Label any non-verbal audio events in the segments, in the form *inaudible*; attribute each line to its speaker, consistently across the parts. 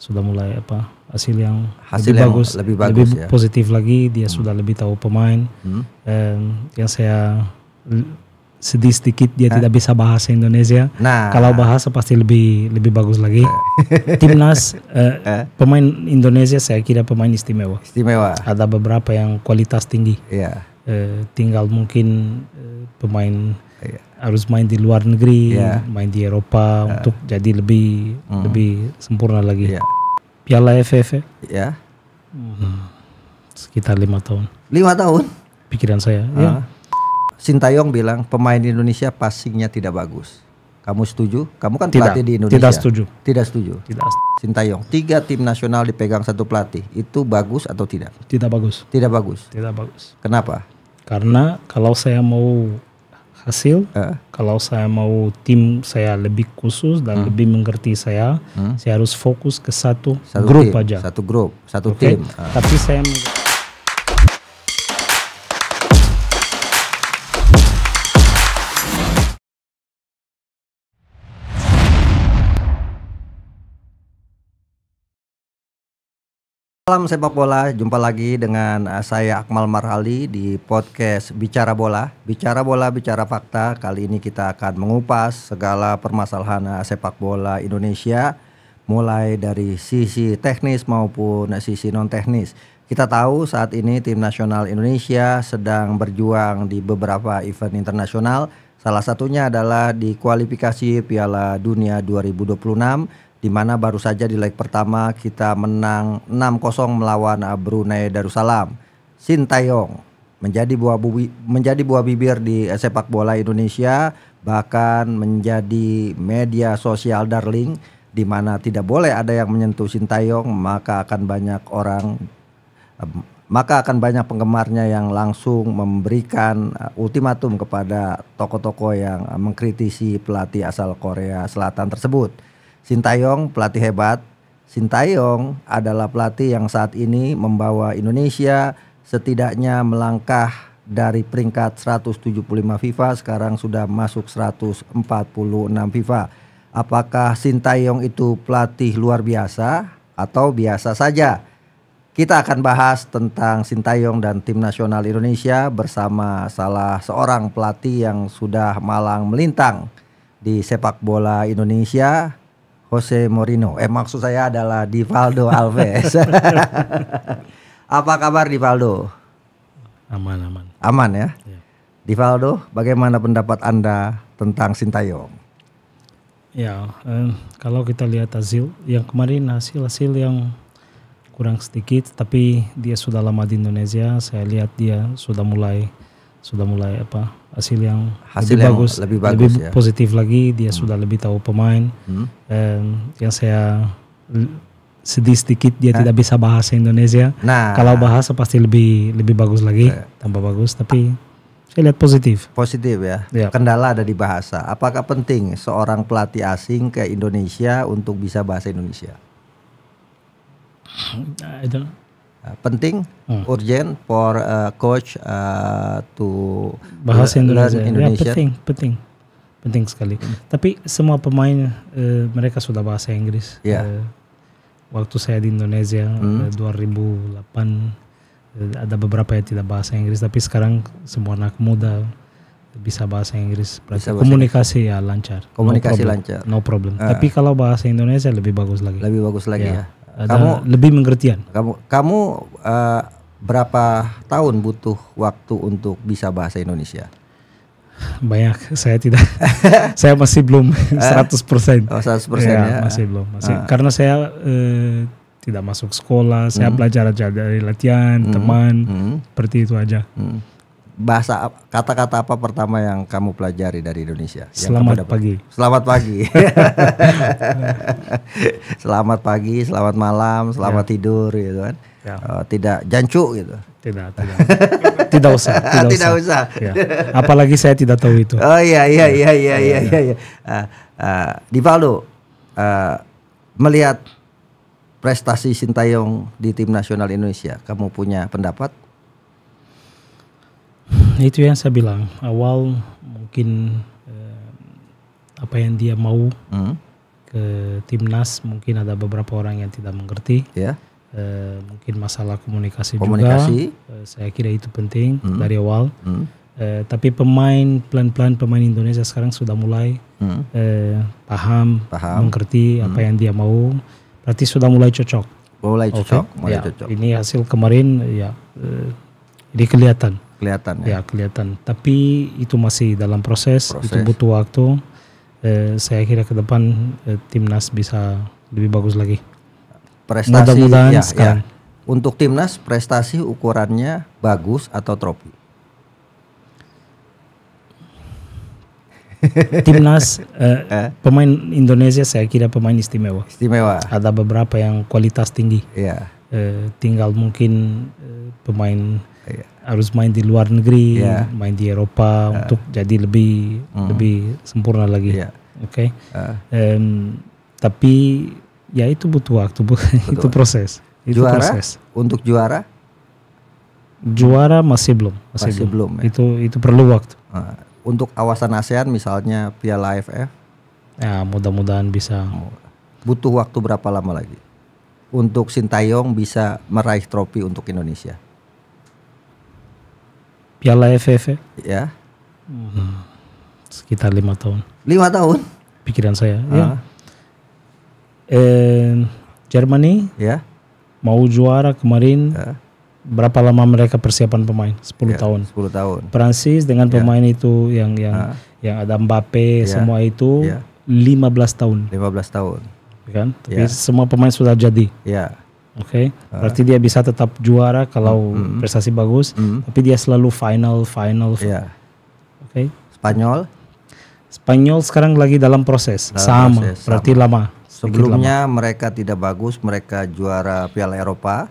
Speaker 1: sudah mulai apa hasil yang hasil lebih yang bagus, lebih bagus, lebih ya. positif lagi. Dia hmm. sudah lebih tahu pemain. Hmm. Um, yang saya sedih sedikit dia eh? tidak bisa bahasa Indonesia. Nah, kalau bahasa pasti lebih lebih bagus lagi. Eh. *laughs* Timnas uh, pemain Indonesia saya kira pemain istimewa. Istimewa. Ada beberapa yang kualitas tinggi. Yeah. Iya. uh, tinggal mungkin uh, pemain Iya. harus main di luar negeri, yeah. main di Eropa yeah. untuk jadi lebih mm. lebih sempurna lagi. Yeah.
Speaker 2: Piala FF ya. Hmm.
Speaker 1: Sekitar lima tahun.
Speaker 2: Lima tahun? Pikiran saya. Uh. Iya. Yeah. Sintayong bilang pemain Indonesia passingnya tidak bagus. Kamu setuju? Kamu kan tidak, pelatih di Indonesia. Tidak setuju. Tidak setuju. Tidak. Sintayong. Tiga tim nasional dipegang satu pelatih. Itu bagus atau tidak? Tidak bagus. Tidak bagus. Tidak bagus. Kenapa?
Speaker 1: Karena kalau saya mau hasil. Uh. Kalau saya mau tim saya lebih khusus dan uh. lebih mengerti saya, uh. saya harus fokus ke satu, satu grup aja. Satu grup, satu okay? tim. Uh. Tapi saya
Speaker 2: Salam sepak bola, jumpa lagi dengan uh, saya Akmal Marhali di podcast Bicara Bola. Bicara Bola, Bicara Fakta. Kali ini kita akan mengupas segala permasalahan uh, sepak bola Indonesia mulai dari sisi teknis maupun sisi non teknis. Kita tahu saat ini tim nasional Indonesia sedang berjuang di beberapa event internasional Salah satunya adalah di kualifikasi Piala Dunia 2026 di mana baru saja di leg pertama kita menang 6-0 melawan eh, Brunei Darussalam. Sintayong menjadi buah bubi, menjadi buah bibir di eh, sepak bola Indonesia bahkan menjadi media sosial darling di mana tidak boleh ada yang menyentuh Sintayong maka akan banyak orang eh, maka akan banyak penggemarnya yang langsung memberikan ultimatum kepada tokoh-tokoh yang mengkritisi pelatih asal Korea Selatan tersebut. Sintayong pelatih hebat. Sintayong adalah pelatih yang saat ini membawa Indonesia setidaknya melangkah dari peringkat 175 FIFA sekarang sudah masuk 146 FIFA. Apakah Sintayong itu pelatih luar biasa atau biasa saja? Kita akan bahas tentang Sintayong dan tim nasional Indonesia bersama salah seorang pelatih yang sudah malang melintang di sepak bola Indonesia Jose Mourinho. Eh maksud saya adalah Divaldo Alves. *laughs* Apa kabar Divaldo? Aman aman. Aman ya. ya. Divaldo, bagaimana pendapat anda tentang Sintayong?
Speaker 1: Ya, eh, kalau kita lihat hasil yang kemarin hasil-hasil yang kurang sedikit, tapi dia sudah lama di Indonesia. Saya lihat dia sudah mulai sudah mulai apa hasil yang hasil lebih yang bagus, lebih bagus, lebih ya. positif lagi. Dia hmm. sudah lebih tahu pemain. Hmm. Um, yang saya sedih sedikit dia eh. tidak bisa bahasa Indonesia. Nah, kalau bahasa pasti lebih lebih bagus lagi, eh. tambah bagus. Tapi saya lihat positif.
Speaker 2: Positif ya. ya. Kendala ada di bahasa. Apakah penting seorang pelatih asing ke Indonesia untuk bisa bahasa Indonesia? I Eh, penting, hmm. urgent for uh, coach uh, to bahasa Indonesia. Indonesia. Ya, penting,
Speaker 1: penting, penting sekali. Hmm. Tapi semua pemain uh, mereka sudah bahasa Inggris. Yeah. Ya. Uh, waktu saya di Indonesia hmm. 2008 ada beberapa yang tidak bahasa Inggris tapi sekarang semua anak muda bisa bahasa Inggris bisa bahasa komunikasi Inggris. ya lancar komunikasi no lancar no problem uh. tapi kalau bahasa Indonesia lebih bagus lagi
Speaker 2: lebih bagus lagi yeah. ya. ya kamu lebih mengertian. Kamu kamu uh, berapa tahun butuh waktu untuk bisa bahasa Indonesia?
Speaker 1: Banyak, saya tidak. *laughs* saya masih belum 100%. Eh? Oh, 100% ya, ya. masih belum. Masih uh. karena saya uh, tidak masuk sekolah, saya hmm. belajar aja dari latihan, hmm. teman, hmm. seperti itu
Speaker 2: aja. Hmm bahasa kata-kata apa pertama yang kamu pelajari dari Indonesia? Selamat pagi. Selamat pagi. *laughs* *laughs* selamat pagi, selamat malam, selamat ya. tidur gitu kan. Ya. Uh, tidak jancu gitu. Tidak, *laughs* tidak. tidak usah, tidak, tidak usah. usah. Ya. Apalagi saya tidak tahu itu. Oh iya iya iya iya iya iya. Ya. Uh, uh, di Palu uh, melihat prestasi Sintayong di tim nasional Indonesia, kamu punya pendapat?
Speaker 1: Itu yang saya bilang awal mungkin eh, apa yang dia mau hmm. ke timnas mungkin ada beberapa orang yang tidak mengerti. Yeah. Eh, mungkin masalah komunikasi, komunikasi. juga. Eh, saya kira itu penting mm. dari awal. mm. Eh, tapi pemain pelan-pelan pemain Indonesia sekarang sudah mulai mm. eh, paham, paham, mengerti mm. apa yang dia mau. Berarti sudah mulai cocok. Mulai cocok, okay. mulai ya, cocok. Ini hasil kemarin ya, eh, ini kelihatan kelihatan ya. Ya kelihatan. Tapi itu masih dalam proses, proses. itu butuh waktu. Eh, saya kira ke depan eh, timnas bisa lebih bagus lagi.
Speaker 2: Prestasi mudah ya, Ya. Untuk timnas prestasi ukurannya bagus atau trofi? *laughs*
Speaker 1: timnas eh, *laughs* eh? pemain Indonesia saya kira pemain istimewa. Istimewa. Ada beberapa yang kualitas tinggi. Iya. Eh, tinggal mungkin eh, pemain yeah. harus main di luar negeri, yeah. main di Eropa uh. untuk jadi lebih mm. lebih sempurna lagi. Yeah. Oke. Okay? Iya. Uh. Um, tapi ya itu butuh waktu, *laughs* Betul. itu proses. Itu juara proses.
Speaker 2: untuk juara?
Speaker 1: Juara masih belum, masih, masih belum. belum ya? Itu itu perlu waktu.
Speaker 2: Uh. Untuk awasan ASEAN misalnya Piala AFF? Ya mudah-mudahan bisa. Butuh waktu berapa lama lagi? Untuk Sintayong bisa meraih trofi untuk Indonesia?
Speaker 1: Piala FF
Speaker 2: ya. Hmm,
Speaker 1: sekitar lima tahun. Lima tahun? Pikiran saya. Uh. Ya. Eh, Germany ya. mau juara kemarin. Ya. Berapa lama mereka persiapan pemain? sepuluh ya, tahun. sepuluh tahun. Prancis dengan ya. pemain itu yang yang uh. yang ada Mbappe ya. semua itu ya. 15 tahun. 15 tahun. Kan? Tapi ya. semua pemain sudah jadi. Ya Oke, okay? Ah. berarti uh, dia bisa tetap juara kalau mm, prestasi bagus, mm, tapi dia selalu final, final. Yeah.
Speaker 2: Oke. Okay? Spanyol? Spanyol
Speaker 1: sekarang lagi dalam proses, dalam sama, proses, berarti lama. Sebelumnya
Speaker 2: lama. mereka tidak bagus, mereka juara Piala Eropa,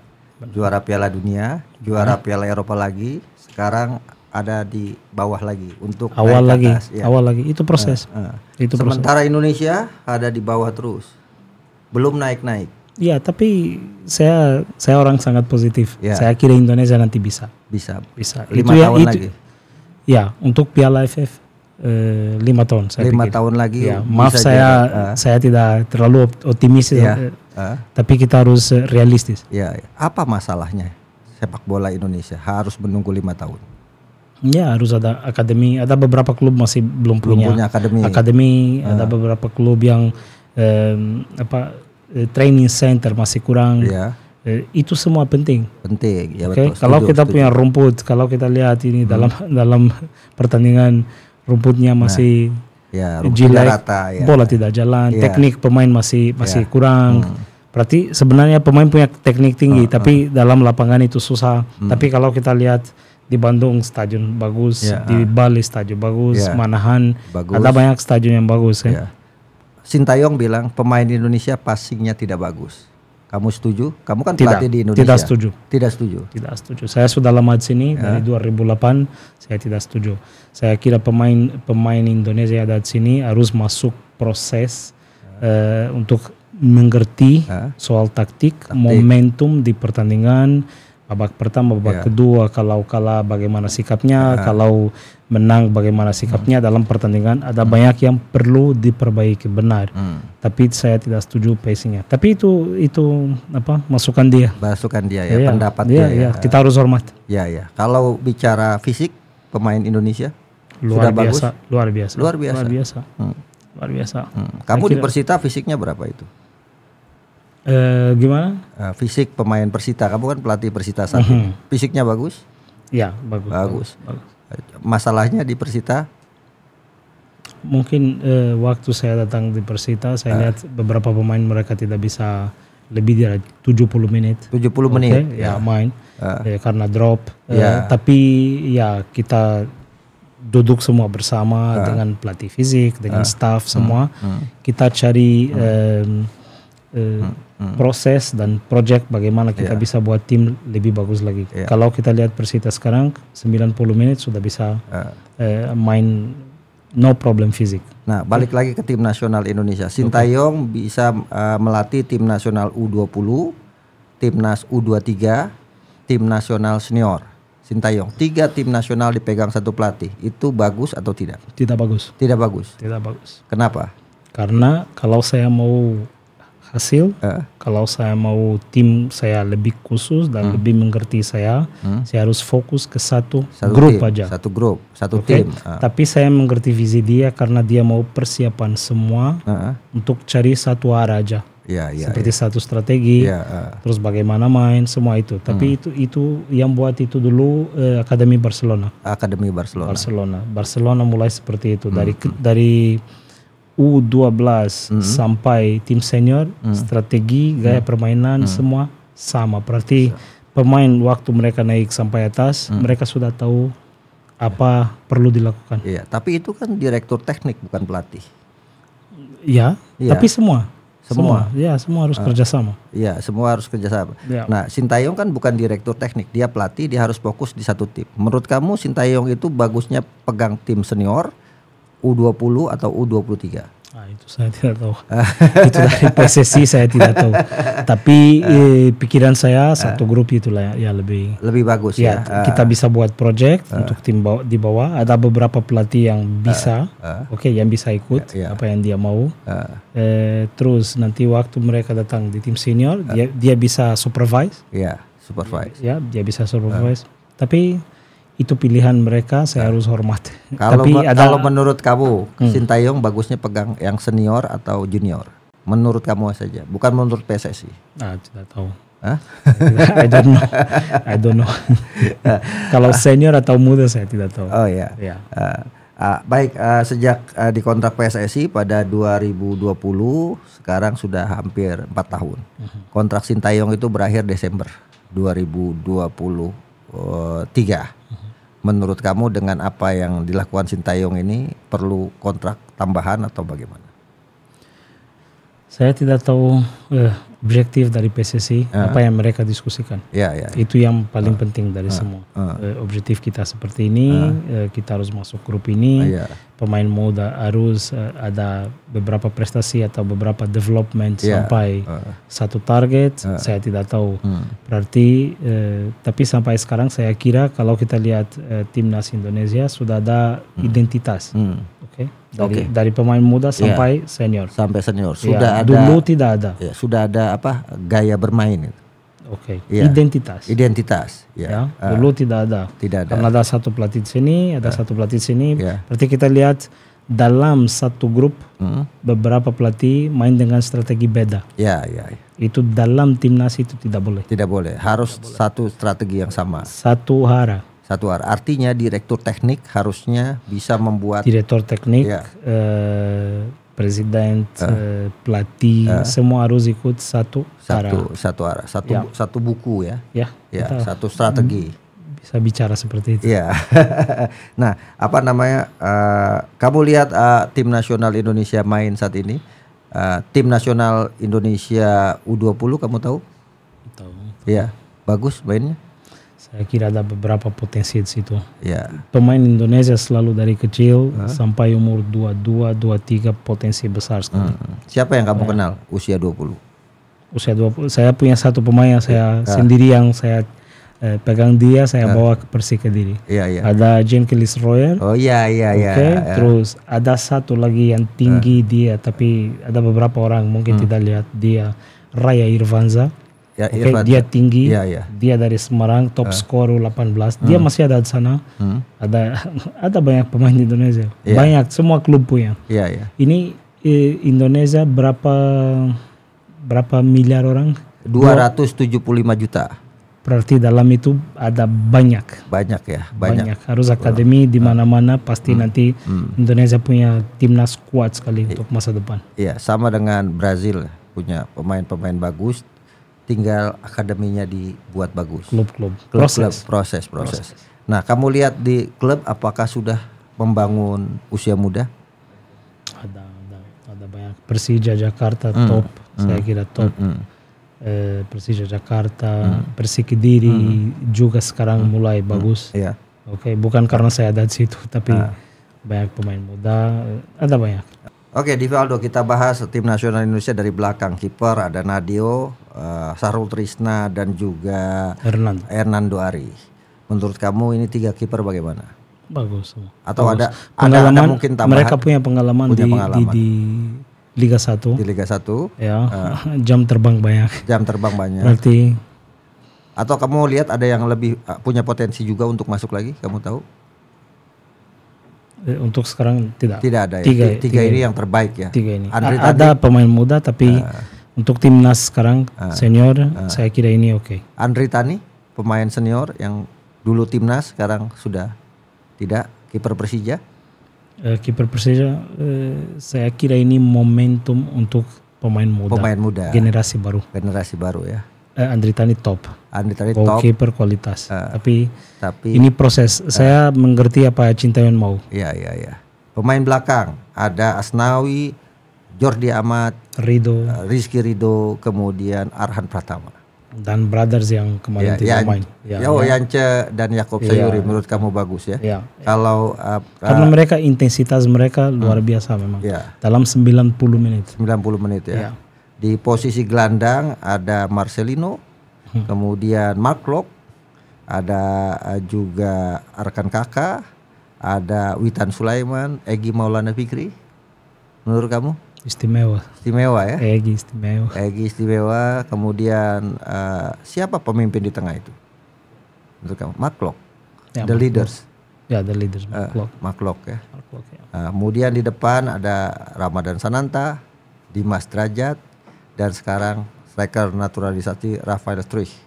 Speaker 2: juara Piala Dunia, juara hmm. Piala Eropa lagi. Sekarang ada di bawah lagi untuk awal lagi, atas, ya. awal lagi. Itu proses. Uh, uh. Itu Sementara proses. Indonesia ada di bawah terus, belum naik-naik.
Speaker 1: Ya, tapi saya saya orang sangat positif. Ya. Saya kira Indonesia nanti bisa. Bisa.
Speaker 2: Bisa. Lima itu ya, tahun ya, itu, lagi.
Speaker 1: Ya, untuk Piala AFF eh, lima tahun. Saya lima pikir. tahun lagi. Ya, maaf saya jalan. saya ah. tidak terlalu optimis. Ya. ya eh, ah. Tapi kita harus eh, realistis.
Speaker 2: Ya, ya. Apa masalahnya sepak bola Indonesia harus menunggu lima tahun?
Speaker 1: Ya harus ada akademi. Ada beberapa klub masih belum, belum punya, punya akademi. Akademi uh. ada beberapa klub yang um, apa Eh, training center masih kurang. Ya. Eh, itu semua penting. Penting. Ya okay? betul. kalau kita punya rumput, kalau kita lihat ini hmm. dalam *laughs* dalam pertandingan rumputnya nah. masih nah, ya, jelek, rata, ya. bola tidak jalan, ya. teknik pemain masih ya. masih ya. kurang. Hmm. Berarti sebenarnya pemain punya teknik tinggi, hmm. tapi hmm. dalam lapangan itu susah. Hmm. Tapi kalau kita lihat di Bandung stadion bagus, ya, di ah. Bali stadion bagus, ya. Manahan bagus. ada banyak stadion yang bagus ya. ya
Speaker 2: Sintayong bilang pemain Indonesia passingnya tidak bagus. Kamu setuju? Kamu kan pelatih tidak, di Indonesia. Tidak setuju. Tidak setuju. Tidak setuju.
Speaker 1: Saya sudah lama di sini ya. dari 2008. Saya tidak setuju. Saya kira pemain pemain Indonesia ada di sini harus masuk proses ya. uh, untuk mengerti ya. soal taktik, taktik, momentum di pertandingan babak pertama, babak yeah. kedua, kalau kalah bagaimana sikapnya, yeah. kalau menang bagaimana sikapnya mm. dalam pertandingan ada mm. banyak yang perlu diperbaiki benar. Mm. Tapi saya tidak setuju pacingnya. Tapi itu itu apa masukan dia.
Speaker 2: Masukan dia ya, yeah, pendapat iya, dia. Yeah, Ya. Iya. Kita harus hormat. Ya yeah, ya. Yeah. Kalau bicara fisik pemain Indonesia luar sudah biasa, bagus. luar biasa, luar biasa, luar biasa. Hmm. Luar biasa. Hmm. Kamu di Persita fisiknya berapa itu? Eh, gimana? Uh, fisik pemain Persita. Kamu kan pelatih Persita saat Mm-hmm. Fisiknya bagus? Iya bagus. Bagus. bagus. Masalahnya di Persita? Mungkin
Speaker 1: uh, waktu saya datang di Persita, saya uh. lihat beberapa pemain mereka tidak bisa lebih dari 70 menit. 70 okay, menit. Ya, ya main. Uh. Ya, karena drop. Yeah. Uh, ya. tapi ya kita duduk semua bersama uh. dengan pelatih fisik, dengan uh. staff semua. Uh. Kita cari um, Eh, hmm, hmm, proses dan project bagaimana kita yeah. bisa buat tim lebih bagus lagi. Yeah. Kalau kita lihat Persita sekarang 90 menit sudah bisa uh. main no problem fisik. Nah, balik
Speaker 2: lagi ke tim nasional Indonesia. Sintayong okay. bisa uh, melatih tim nasional U20, timnas U23, tim nasional senior. Sintayong, tiga tim nasional dipegang satu pelatih. Itu bagus atau tidak? Tidak bagus. Tidak bagus. Tidak bagus. Kenapa?
Speaker 1: Karena kalau saya mau hasil. Uh. Kalau saya mau tim saya lebih khusus dan uh. lebih mengerti saya, uh. saya harus fokus ke satu, satu grup tim, aja. Satu grup, satu okay? tim. Uh. Tapi saya mengerti visi dia karena dia mau persiapan semua uh. untuk cari satu arah aja.
Speaker 2: Ya, ya, Seperti
Speaker 1: ya. satu strategi, ya, uh. terus bagaimana main semua itu. Tapi hmm. itu itu yang buat itu dulu eh, Akademi Barcelona. Akademi Barcelona. Barcelona. Barcelona mulai seperti itu hmm. dari dari U12 hmm. sampai tim senior, hmm. strategi, gaya hmm. permainan hmm. semua sama. Berarti iya. pemain waktu mereka naik sampai atas, hmm. mereka sudah tahu apa perlu dilakukan. Iya,
Speaker 2: tapi itu kan direktur teknik bukan pelatih. Iya, yeah. tapi semua. Semua. semua. Ya, semua harus uh, kerjasama. Iya, semua harus kerjasama. Ya. Nah, Sintayong kan bukan direktur teknik, dia pelatih, dia harus fokus di satu tim. Menurut kamu Sintayong itu bagusnya pegang tim senior U20 atau U23? Nah,
Speaker 1: itu saya tidak tahu. itu dari *laughs* PSSI saya tidak tahu. Tapi ah. eh, pikiran saya ah. satu grup itulah ya, ya lebih lebih bagus ya. ya. Kita ah. bisa buat project untuk tim bawa, di bawah. Ada beberapa pelatih yang bisa, oke, okay, yang bisa ikut uh, ya, yeah. apa yang dia mau. Eh, terus nanti waktu mereka datang di tim senior, dia dia bisa supervise.
Speaker 2: Ya, supervise.
Speaker 1: Ya, dia bisa supervise. Tapi itu pilihan mereka saya harus hormat. Kalau Tapi ada, kalau
Speaker 2: menurut kamu hmm. Sintayong bagusnya pegang yang senior atau junior? Menurut kamu saja, bukan menurut PSSI. ah tidak tahu. Huh? *laughs* I don't know. I don't know. *laughs* kalau senior
Speaker 1: atau muda saya tidak tahu. Oh ya. Yeah. Iya.
Speaker 2: Uh, ah, uh, baik, uh, sejak uh, dikontrak PSSI pada 2020 sekarang sudah hampir 4 tahun. Mm-hmm. Kontrak Sintayong itu berakhir Desember 2023. Uh, menurut kamu dengan apa yang dilakukan Sintayong ini perlu kontrak tambahan atau bagaimana?
Speaker 1: Saya tidak tahu eh, objektif dari PSSI uh. Ah. apa yang mereka diskusikan. Yeah, yeah. Ya. Itu yang paling uh. penting dari uh. semua.
Speaker 2: Uh. Eh, objektif
Speaker 1: kita seperti ini, uh. eh, kita harus masuk grup ini. Uh, yeah. Pemain muda harus uh, ada beberapa prestasi atau beberapa development yeah. sampai uh. satu target. Uh. Saya tidak tahu. Hmm. Berarti, eh, tapi sampai sekarang saya kira kalau kita lihat eh, timnas Indonesia sudah ada hmm. identitas. Hmm. Oke. Okay? dari okay. dari pemain
Speaker 2: muda iya. sampai yeah. senior. Sampai senior. Iya. Sudah yeah. ada dulu tidak ada. Ya, sudah ada apa gaya bermain Oke. Okay. Iya. yeah. Identitas. Identitas. Ya. yeah. Dulu uh, tidak ada. Tidak ada. Karena
Speaker 1: ada satu pelatih sini, ada uh, satu pelatih sini. yeah. Berarti kita lihat dalam satu grup hmm. beberapa pelatih main dengan strategi beda.
Speaker 2: Ya, ya, ya.
Speaker 1: Itu dalam timnas itu
Speaker 2: tidak boleh. Tidak boleh. Harus tidak boleh. satu strategi yang sama.
Speaker 1: Satu hara.
Speaker 2: Satu hari. Artinya direktur teknik harusnya bisa membuat direktur teknik, ya. uh, presiden, uh, pelatih, uh. semua
Speaker 1: harus ikut satu satu arah. satu arah
Speaker 2: satu ya. satu buku ya. Ya. Ya satu strategi.
Speaker 1: Hmm, bisa bicara seperti itu. Ya. *laughs*
Speaker 2: nah apa namanya? Uh, kamu lihat uh, tim nasional Indonesia main saat ini. Uh, tim nasional Indonesia U20 kamu tahu?
Speaker 1: Tahu. Ya, bagus mainnya. Saya kira ada beberapa potensi di situ. Yeah. Pemain Indonesia selalu dari kecil huh? sampai umur 22, 23
Speaker 2: potensi besar sekali. Hmm. hmm. Siapa yang kamu kenal usia 20?
Speaker 1: Usia 20. Saya punya satu pemain yang saya huh? Ya. sendiri yang saya eh, pegang dia saya uh. bawa ke Persik Kediri. Yeah, yeah. Ada Jenkins Royer. Oh iya iya iya. terus ada satu lagi yang tinggi uh. dia tapi ada beberapa orang mungkin hmm. tidak lihat dia Raya Irvanza. Ya, Oke, Irfan. dia tinggi. Ya, ya. Dia dari Semarang, top uh. skor 18. Dia hmm. masih ada di sana. Hmm. Ada *laughs* ada banyak pemain di Indonesia. Yeah. Banyak semua klub punya. Yeah, yeah. Ini eh, Indonesia berapa berapa miliar orang? 275 juta. Berarti dalam itu ada banyak.
Speaker 2: Banyak ya, banyak. banyak. Harus akademi
Speaker 1: di ah. mana-mana pasti hmm. nanti hmm. Indonesia punya timnas kuat sekali yeah. untuk masa depan.
Speaker 2: Iya, sama dengan Brazil punya pemain-pemain bagus tinggal akademinya dibuat bagus. Klub-klub. Proses. Klub, proses, proses. Proses. Nah, kamu lihat di klub apakah sudah membangun usia muda? Ada, ada, ada banyak. Persija, Jakarta hmm. top, hmm. saya kira top. Hmm. hmm. Eh,
Speaker 1: Persija, Jakarta, hmm. Persikidiri hmm. juga sekarang hmm. mulai hmm. bagus. ya Yeah. Oke, okay, bukan karena saya ada di situ, tapi nah. banyak pemain muda, eh, ada banyak.
Speaker 2: Oke, okay, Divaldo kita bahas tim nasional Indonesia dari belakang. Kiper ada Nadio, uh, eh, Sarul Trisna dan juga Hernando. Hernando Ari. Menurut kamu ini tiga kiper bagaimana? Bagus. Atau Bagus. ada pengalaman, ada, ada mungkin tambahan? Mereka punya pengalaman, punya di, pengalaman. di di Liga 1. Di Liga Satu. Ya. Uh, *laughs* jam terbang banyak. Jam terbang
Speaker 1: banyak. Berarti
Speaker 2: atau kamu lihat ada yang lebih uh, punya potensi juga untuk masuk lagi, kamu tahu?
Speaker 1: Untuk sekarang tidak. Tidak ada ya. Tiga, ya, tiga, tiga ini ya. yang terbaik ya. Tiga ini. Andri ada tadi, pemain muda tapi untuk timnas sekarang uh, senior uh, saya kira ini oke. Okay.
Speaker 2: Andri Tani pemain senior yang dulu timnas sekarang sudah tidak kiper Persija.
Speaker 1: Uh, kiper Persija uh, saya kira ini momentum untuk pemain muda. Pemain muda.
Speaker 2: Generasi baru. Generasi baru ya.
Speaker 1: Uh, eh, Andri Tani top. Andri Tani top. Kiper kualitas. Uh, tapi
Speaker 2: tapi ini proses. Uh, saya
Speaker 1: mengerti apa yang mau.
Speaker 2: Ya ya ya. Pemain belakang ada Asnawi, Jordi Amat, Rido, uh, eh, Rizky Rido, kemudian Arhan Pratama. Dan brothers yang kemarin ya, tidak main. Ya, ya, ya. Yance dan Yakob ya. Sayuri menurut kamu bagus ya. ya, ya. Kalau uh, karena eh, mereka
Speaker 1: intensitas mereka luar hmm. biasa memang. Ya. Dalam 90 menit. 90 menit ya. ya.
Speaker 2: Di posisi gelandang ada Marcelino, hmm. kemudian Mark Locke, ada juga Arkan Kakak, ada Witan Sulaiman, Egi Maulana Fikri. Menurut kamu? Istimewa. Istimewa ya. Egi istimewa. Egi istimewa. Kemudian uh, siapa pemimpin di tengah itu? Untuk kamu, Maklok. Ya, the Maklok. leaders. Ya, the leaders. Maklok. Uh, Maklok ya. Maklok, ya. Uh, kemudian di depan ada Ramadan Sananta, Dimas Derajat, dan sekarang striker naturalisasi Rafael Struich.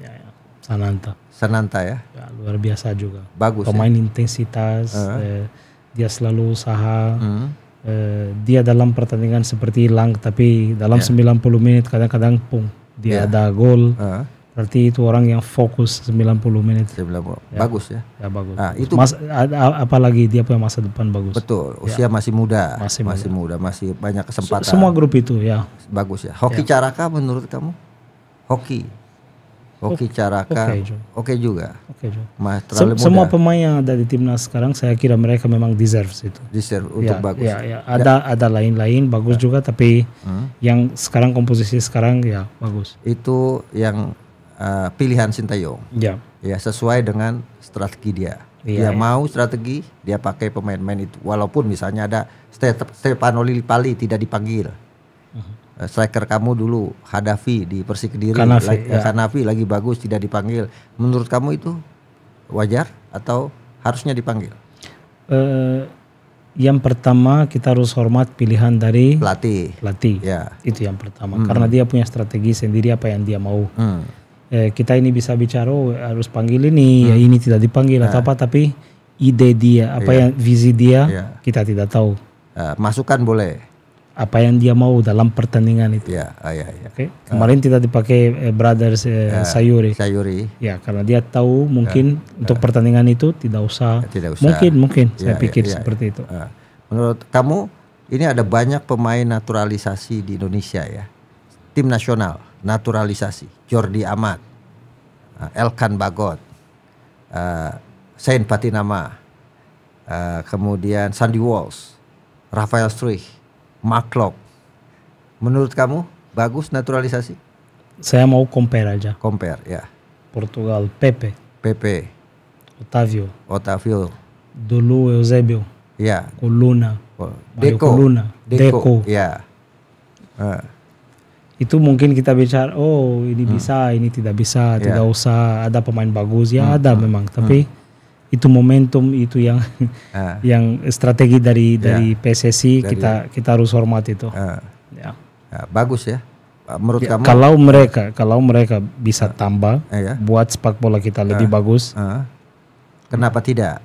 Speaker 2: Ya, ya. Sananta. Sananta ya. ya. Luar biasa juga. Bagus. Ya? Pemain ya?
Speaker 1: intensitas. Uh eh. -huh. eh, dia selalu usaha. Uh hmm. -huh Eh, dia dalam pertandingan seperti hilang tapi dalam yeah. Ya. 90 menit kadang-kadang pung dia yeah. ada gol. Uh -huh. Berarti itu orang yang fokus 90 menit. 90. Ya. Bagus ya. Ya bagus. Nah, itu Mas,
Speaker 2: apalagi dia punya masa depan bagus. Betul. Ya. Usia ya. masih muda. Masih, masih muda. muda, masih banyak kesempatan. Semua grup itu ya. Bagus ya. Hoki ya. caraka menurut kamu? Hoki Oke Caraka. Oke juga. Okay juga. Okay juga. Sem Semua
Speaker 1: pemain yang ada di timnas sekarang saya kira mereka memang deserve itu. Deserve ya, untuk ya, bagus. Ya, ya. Ada ya. ada lain-lain bagus ya. juga tapi hmm. yang sekarang komposisi sekarang ya
Speaker 2: bagus. Itu yang uh, pilihan Sintayong. Ya. Ya sesuai dengan strategi dia. Iya, dia ya. mau strategi, dia pakai pemain-pemain itu. Walaupun misalnya ada Stefano Lilipali tidak dipanggil Eh, striker kamu dulu Hadafi di Persik Kediri Kanafi, lagi, ya. Kanafi lagi bagus tidak dipanggil menurut kamu itu wajar atau harusnya dipanggil
Speaker 1: uh, yang pertama kita harus hormat pilihan dari pelatih pelatih ya. itu yang pertama hmm. karena dia punya strategi sendiri apa yang dia mau hmm. eh, kita ini bisa bicara oh, harus panggil ini ya, hmm. ya ini tidak dipanggil nah. atau ya. apa tapi ide dia apa ya. yang visi dia ya. kita tidak tahu uh, masukan boleh apa yang dia mau dalam pertandingan itu. Ya, ah, ya, ya. Oke. Okay? Kemarin uh, tidak dipakai eh, Brothers eh, uh, Sayuri. Sayuri. Ya, karena dia tahu mungkin uh, untuk pertandingan itu
Speaker 2: tidak usah. Tidak usah. Mungkin, mungkin ya, saya pikir ya, ya, seperti itu. Ah. Menurut kamu ini ada banyak pemain naturalisasi di Indonesia ya. Tim nasional naturalisasi Jordi Amat, ah, Elkan Bagot, Sain Patinama, kemudian Sandy Walls, Rafael Struich makhluk. Menurut kamu bagus naturalisasi? Saya mau compare aja. Compare ya. Portugal, Pepe. Pepe. Otavio, Otavio.
Speaker 1: Dulu Eusebio. Ya. Coluna. Oh, Deco. Coluna. Deco. Deco.
Speaker 2: Ya. Uh.
Speaker 1: Itu mungkin kita bicara, oh ini hmm. bisa, ini tidak bisa, yeah. tidak usah, ada pemain bagus, ya hmm. ada memang, hmm. tapi hmm itu momentum itu yang uh. *laughs* yang strategi dari yeah. dari PSSI dari, kita ya. kita harus hormat itu. Uh.
Speaker 2: Ya. bagus ya. Ah, menurut ya, kamu kalau mereka
Speaker 1: kalau mereka bisa uh. tambah uh, yeah. buat sepak bola kita uh. lebih bagus. Uh. Kenapa tidak?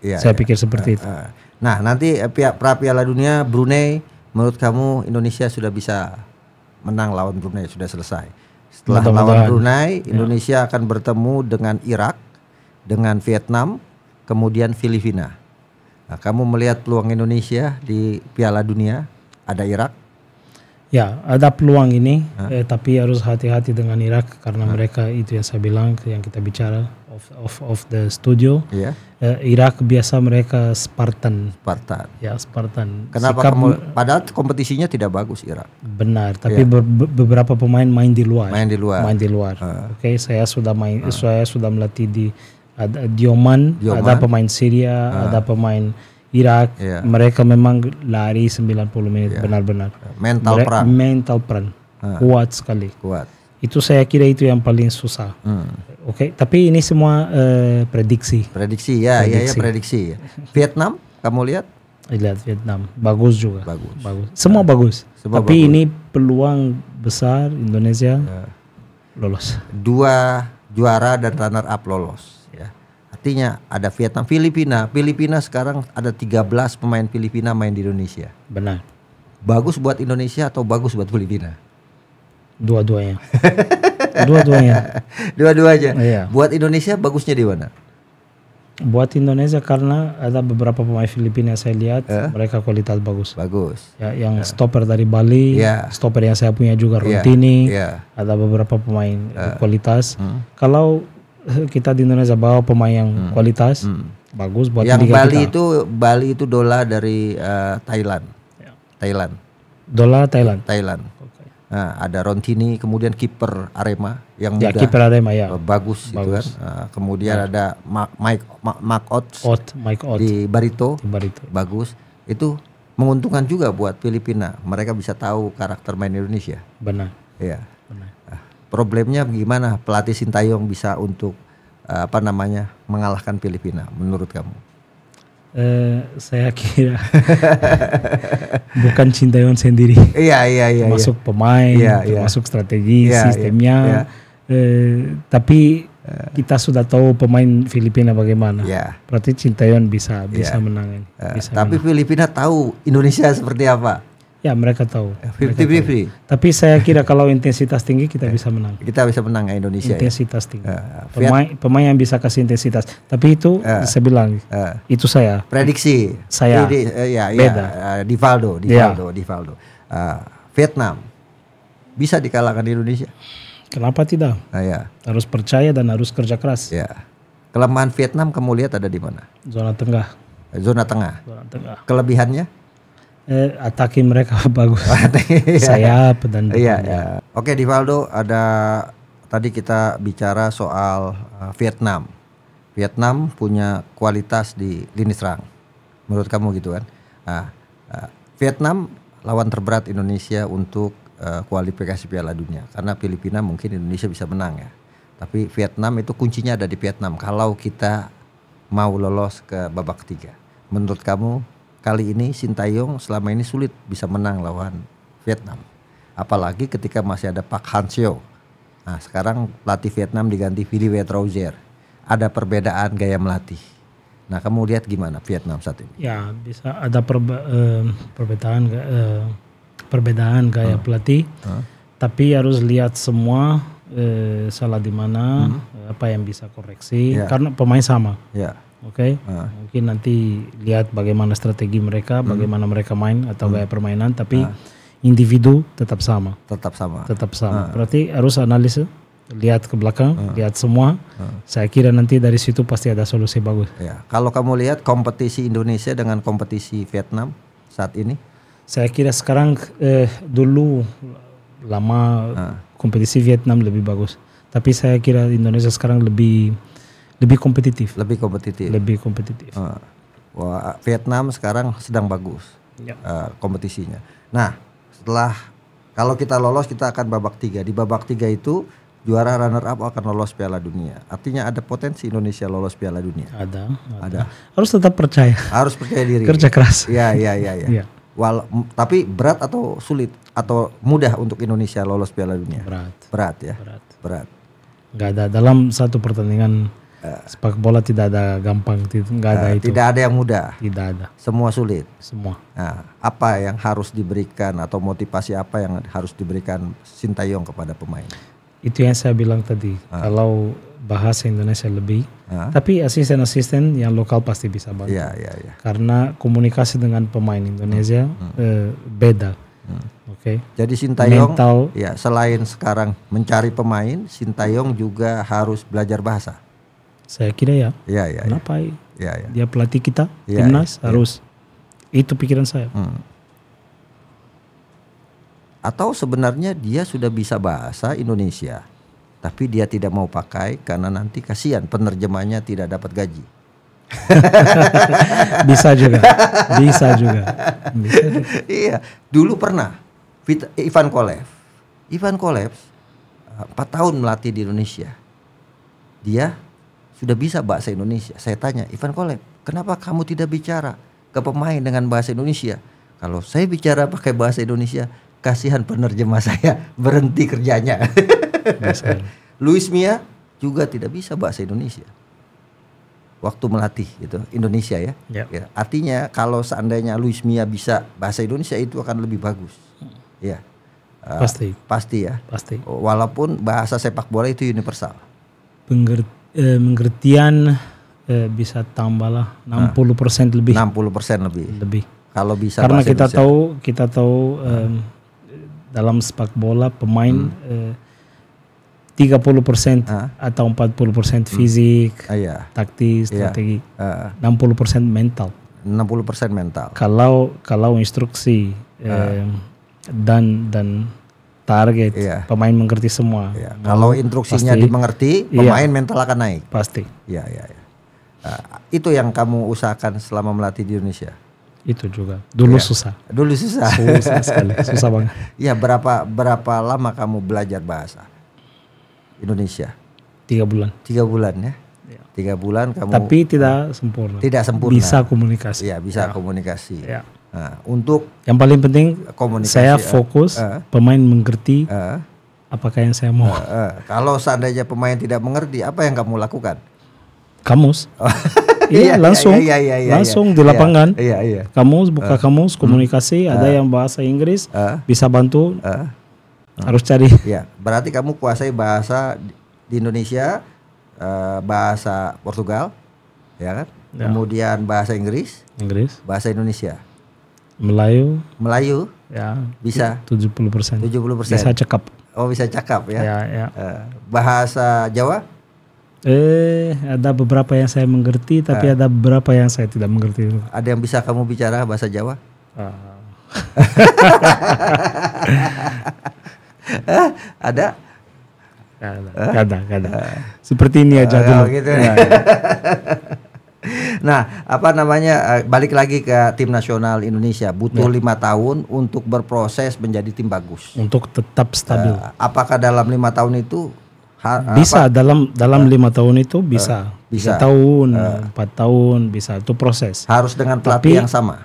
Speaker 1: Ya, Saya ya. pikir seperti uh, itu. Uh.
Speaker 2: Nah, nanti eh, pihak pra Piala Dunia Brunei menurut kamu Indonesia sudah bisa menang lawan Brunei sudah selesai. Setelah lawan Brunei, ya. Indonesia ya. akan bertemu dengan Irak dengan Vietnam, kemudian Filipina. Nah, kamu melihat peluang Indonesia di Piala Dunia ada Irak?
Speaker 1: Ya, ada peluang ini, eh, tapi harus hati-hati dengan Irak karena Hah? mereka itu yang saya bilang yang kita bicara of of of the studio. Ya. Eh, Irak biasa mereka Spartan. Spartan. Ya, Spartan. Kenapa Sikap, kamu
Speaker 2: padahal kompetisinya tidak bagus Irak. Benar, tapi iya. be
Speaker 1: beberapa pemain main di luar. Main di luar. Main di luar. Oke, okay, saya sudah main saya sudah melatih di ada Dioman, Dioman. ada pemain Syria, uh. ada pemain Irak. Yeah. Mereka memang lari 90 menit benar iya. benar-benar. Mental Mere peran. Mental peran. Uh. Ah. Kuat sekali. Kuat. Itu saya kira itu yang paling susah. Hmm. Oke, okay? tapi ini semua uh, prediksi.
Speaker 2: Prediksi ya, prediksi. ya, ya prediksi. Vietnam, kamu lihat? Lihat Vietnam, bagus juga. Bagus. Bagus. Semua uh. bagus. Semua tapi bagus. ini
Speaker 1: peluang besar Indonesia yeah.
Speaker 2: lolos. Dua juara dan runner up lolos. Artinya ada Vietnam, Filipina. Filipina sekarang ada 13 pemain Filipina main di Indonesia. Benar. Bagus buat Indonesia atau bagus buat Filipina? Dua-duanya. *laughs* Dua-duanya. Dua-duanya. Iya. Buat Indonesia bagusnya di mana?
Speaker 1: Buat Indonesia karena ada beberapa pemain Filipina saya lihat eh? mereka kualitas bagus. Bagus. Ya, yang eh. stopper dari Bali, yeah. stopper yang saya punya juga iya. Rontini. Yeah. Yeah. Ada beberapa pemain eh. kualitas. Hmm. Kalau *laughs* kita di Indonesia bawa pemain yang hmm. kualitas hmm. bagus buat yang Bali kita.
Speaker 2: itu Bali itu dola dari uh, Thailand ya. Thailand dola Thailand Thailand okay. nah, ada Rontini kemudian kiper Arema yang ya, muda kiper Arema ya bagus, eh, bagus. itu kan nah, kemudian ya. ada Mike Mark Ots Mike Ots di Barito di Barito bagus itu menguntungkan juga buat Filipina mereka bisa tahu karakter main Indonesia benar ya problemnya gimana pelatih Sintayong bisa untuk uh, apa namanya mengalahkan Filipina menurut kamu?
Speaker 1: Uh, saya kira *laughs* bukan Sintayong sendiri. Iya iya iya. iya. Masuk ya. pemain, iya, iya. masuk strategi, ya, sistemnya. Ya, ya. Uh, tapi uh, kita sudah tahu pemain Filipina bagaimana. Ya. Berarti Sintayong bisa iya. bisa ya. menang Uh, tapi menang.
Speaker 2: Filipina tahu Indonesia seperti
Speaker 1: apa. Ya mereka tahu. 50-50. Ya, Tapi saya kira kalau intensitas tinggi kita ya, bisa menang.
Speaker 2: Kita bisa menang ya Indonesia. Ya. Intensitas
Speaker 1: ya? tinggi. Uh, pemain pemain yang bisa kasih intensitas. Tapi itu uh, saya bilang uh, itu saya. Prediksi. Saya. Predi, uh, eh, ya, beda. Ya,
Speaker 2: uh, Divaldo, Divaldo, yeah. Divaldo. Uh, Vietnam bisa dikalahkan di Indonesia. Kenapa tidak? Uh, ya. Harus percaya dan harus kerja keras. Ya. Kelemahan Vietnam kamu lihat ada di mana? Zona tengah. Zona tengah. Zona tengah. Kelebihannya? Eh, ataki
Speaker 1: mereka *laughs* bagus. Iya, iya. Sayap dan Iya, iya.
Speaker 2: Oke, Divaldo ada tadi kita bicara soal uh, Vietnam. Vietnam punya kualitas di lini serang. Menurut kamu gitu kan? Nah, uh, Vietnam lawan terberat Indonesia untuk uh, kualifikasi Piala Dunia karena Filipina mungkin Indonesia bisa menang ya. Tapi Vietnam itu kuncinya ada di Vietnam kalau kita mau lolos ke babak ketiga. Menurut kamu kali ini Sintayong selama ini sulit bisa menang lawan Vietnam. Apalagi ketika masih ada Pak Hansio. Nah sekarang pelatih Vietnam diganti Vili Wetrauzer. Ada perbedaan gaya melatih. Nah kamu lihat gimana Vietnam saat ini?
Speaker 1: Ya bisa ada perba, eh, perbedaan eh, perbedaan gaya hmm. pelatih. Hmm. Tapi harus lihat semua eh, salah di mana, hmm. Eh, apa yang bisa koreksi. Ya. Karena pemain sama. Ya Oke. Okay? Nah. Mungkin nanti lihat bagaimana strategi mereka, hmm. bagaimana mereka main atau hmm. gaya permainan, tapi nah. individu tetap sama. Tetap sama. Tetap sama. Nah. Berarti harus analisa, eh? lihat ke belakang, nah. lihat semua. Nah. Saya kira nanti dari situ pasti ada solusi bagus.
Speaker 2: Ya. Kalau kamu lihat kompetisi Indonesia dengan kompetisi Vietnam saat ini? Saya
Speaker 1: kira sekarang eh, dulu lama nah. kompetisi Vietnam lebih bagus. Tapi saya kira Indonesia sekarang lebih lebih kompetitif. Lebih kompetitif. Lebih
Speaker 2: kompetitif. Uh, wah, Vietnam sekarang sedang bagus ya. uh, kompetisinya. Nah, setelah kalau kita lolos kita akan babak tiga. Di babak tiga itu juara runner up akan lolos Piala Dunia. Artinya ada potensi Indonesia lolos Piala Dunia. Ada, ada. ada.
Speaker 1: Harus tetap percaya. Harus percaya diri. Kerja keras. Ya, ya, ya, ya, Ya.
Speaker 2: Wal tapi berat atau sulit atau mudah untuk Indonesia lolos Piala Dunia? Berat. Berat ya. Berat. Berat.
Speaker 1: Gak ada dalam satu pertandingan Sepak bola tidak ada gampang, tidak ada eh, itu. Tidak ada
Speaker 2: yang mudah. Tidak ada. Semua sulit. Semua. Nah, apa yang harus diberikan atau motivasi apa yang harus diberikan Sintayong kepada pemain?
Speaker 1: Itu yang saya bilang tadi.
Speaker 2: Uh. Kalau bahasa
Speaker 1: Indonesia lebih, uh. tapi asisten-asisten yang lokal pasti bisa bantu. Yeah, yeah, yeah. Karena komunikasi dengan pemain Indonesia hmm. hmm. eh, beda. Hmm. Oke. Okay.
Speaker 2: Jadi Sintayong Mental, ya selain sekarang mencari pemain, Sintayong juga harus belajar bahasa. Saya kira ya. ya. ya, ya Kenapa? Ya. Ya,
Speaker 1: ya. Dia pelatih kita ya, timnas ya, ya. harus. Ya. Itu pikiran saya. Hmm.
Speaker 2: Atau sebenarnya dia sudah bisa bahasa Indonesia, tapi dia tidak mau pakai karena nanti kasihan penerjemahnya tidak dapat gaji. *laughs* bisa juga, bisa juga. Bisa juga. Iya, dulu pernah eh, Ivan Kolev. Ivan Kolev 4 eh, tahun melatih di Indonesia. Dia sudah bisa bahasa Indonesia. Saya tanya, Ivan Kolep, kenapa kamu tidak bicara ke pemain dengan bahasa Indonesia? Kalau saya bicara pakai bahasa Indonesia, kasihan penerjemah saya *laughs* berhenti kerjanya. *laughs* Luis Mia juga tidak bisa bahasa Indonesia. Waktu melatih gitu, Indonesia ya. Yep. Ya. ya. Artinya kalau seandainya Luis Mia bisa bahasa Indonesia itu akan lebih bagus. Hmm. Ya. Uh, pasti. Pasti ya. Pasti. Walaupun bahasa sepak bola itu universal.
Speaker 1: Pengerti Eh, mengertian eh, bisa
Speaker 2: tambahlah 60% nah. persen persen lebih. 60% persen lebih. Lebih. Kalau bisa Karena kita bisa. tahu
Speaker 1: kita tahu eh, dalam sepak bola pemain hmm. eh, 30% huh? atau 40% persen hmm. fisik, hmm. ah, yeah. taktis, yeah. strategi. Ah, ah. Uh. 60% mental.
Speaker 2: 60% persen mental.
Speaker 1: Kalau kalau instruksi uh. eh, dan dan target. Iya. Pemain mengerti semua. Iya. Kalau instruksinya pasti, dimengerti, iya. pemain iya. mental akan naik. Pasti.
Speaker 2: ya Uh, itu yang kamu usahakan selama melatih di Indonesia. Itu juga.
Speaker 1: Dulu susah. Dulu susah. Susah sekali, *laughs* susah banget.
Speaker 2: Iya, berapa berapa lama kamu belajar bahasa Indonesia? Tiga bulan. Tiga bulan ya. Tiga bulan kamu. Tapi tidak
Speaker 1: sempurna. Tidak sempurna. Bisa
Speaker 2: komunikasi. Iya, bisa ya. komunikasi. Ya. Nah, untuk yang paling penting komunikasi saya ah. fokus uh,
Speaker 1: pemain mengerti uh, apakah yang saya mau. Uh, uh,
Speaker 2: kalau seandainya pemain tidak mengerti, apa yang kamu lakukan?
Speaker 1: Kamus. *laughs*
Speaker 2: Oh. Iya, iya, iya, iya, langsung. Iya, iya, iya, langsung di lapangan. Iya, iya.
Speaker 1: Kamus buka uh, kamus hmm. komunikasi, uh, ada yang bahasa
Speaker 2: Inggris, uh,
Speaker 1: bisa bantu. Uh, harus cari. *laughs* Ya,
Speaker 2: berarti kamu kuasai bahasa di Indonesia, uh, bahasa Portugal, ya kan? Ya. Kemudian bahasa Inggris, Inggris, bahasa Indonesia Melayu. Melayu. Ya. Bisa. 70 persen. 70 persen. Bisa cakap. Oh bisa cakap ya. Ya, ya. Eh, bahasa Jawa?
Speaker 1: Eh ada beberapa yang saya mengerti tapi uh. ada beberapa yang saya tidak mengerti.
Speaker 2: Ada yang bisa kamu bicara bahasa Jawa? Uh. ada? Kada, kada, kada. Seperti ini aja dulu. Oh, gitu. Ya, ya. *laughs* *laughs* Nah, apa namanya? Eh, balik lagi ke tim nasional Indonesia butuh ya. lima tahun untuk berproses menjadi tim bagus.
Speaker 1: Untuk tetap stabil. Uh,
Speaker 2: apakah dalam lima tahun itu ha, bisa apa?
Speaker 1: dalam dalam eh. lima tahun itu bisa. Uh, bisa tahun, empat tahun
Speaker 2: bisa itu proses. Harus dengan pelatih Tapi, yang sama.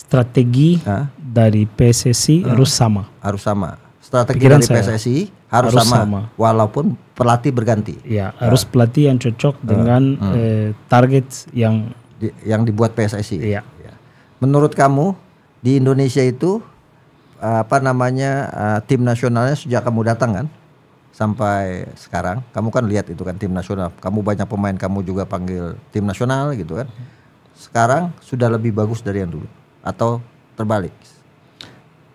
Speaker 1: Strategi uh, dari PSSI uh, harus sama.
Speaker 2: Harus sama strategi Pikiran dari PSSI harus, harus sama, sama walaupun pelatih berganti. Ya, nah. harus
Speaker 1: pelatih yang cocok nah. dengan hmm.
Speaker 2: eh, target yang di, yang dibuat PSSI. Iya. iya. Menurut kamu di Indonesia itu apa namanya eh, tim nasionalnya sejak kamu datang kan sampai sekarang kamu kan lihat itu kan tim nasional kamu banyak pemain kamu juga panggil tim nasional gitu kan sekarang sudah lebih bagus dari yang dulu atau terbalik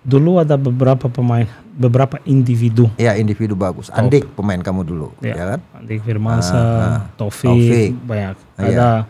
Speaker 1: dulu ada beberapa pemain beberapa individu. Ya
Speaker 2: individu bagus. Top. Andik pemain kamu dulu, ya, ya kan? Andik Firmansa, ah, ah. Taufik, Taufik, banyak. Ah, iya. ada ya.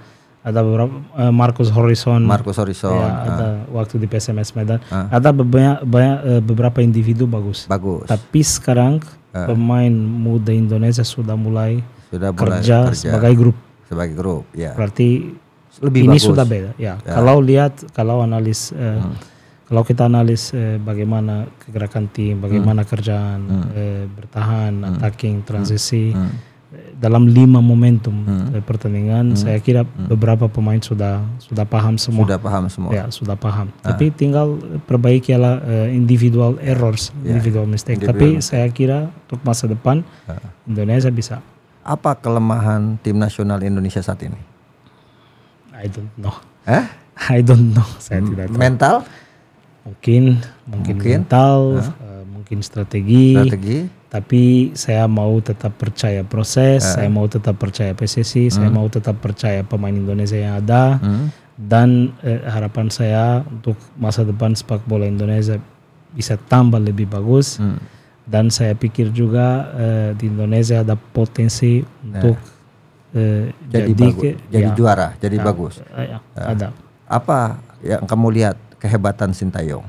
Speaker 1: ada beberapa uh, Marcus Horizon. Marcus Horizon. Ya, ah. ada waktu di PSMS Medan. Ah. Ada banyak banyak uh, eh, beberapa individu bagus. Bagus. Tapi sekarang ah. pemain muda Indonesia sudah mulai sudah mulai kerja, kerja sebagai grup. Sebagai grup, ya. Berarti lebih ini bagus. sudah beda. Ya. ya. Kalau lihat kalau analis uh, hmm kalau kita analis eh, bagaimana kegerakan tim, hmm. bagaimana hmm. kerjaan, hmm. Eh, bertahan, hmm. attacking, hmm. transisi hmm. Eh, dalam lima momentum hmm. Eh, pertandingan, hmm. saya kira hmm. beberapa pemain sudah sudah paham semua. Sudah paham semua. Ya sudah paham. Hmm. Tapi tinggal perbaiki lah eh, individual errors, yeah. individual ya. mistake. Individual. Tapi saya kira untuk masa depan
Speaker 2: hmm. Indonesia bisa. Apa kelemahan tim nasional Indonesia saat ini? I don't know. Eh? I don't know. Saya tidak tahu. Mental?
Speaker 1: mungkin mungkin, mungkin. mental uh. Uh, mungkin strategi strategi tapi saya mau tetap percaya proses uh. saya mau tetap percaya PSSI uh. Hmm. saya mau tetap percaya pemain Indonesia yang ada uh. dan uh, harapan saya untuk masa depan sepak bola Indonesia bisa tambah lebih bagus uh. dan saya pikir juga uh, di Indonesia ada potensi -huh. untuk jadi jadi, bagus, ke, jadi ya, juara jadi ya, bagus ya, ada
Speaker 2: apa yang kamu lihat kehebatan Sintayong?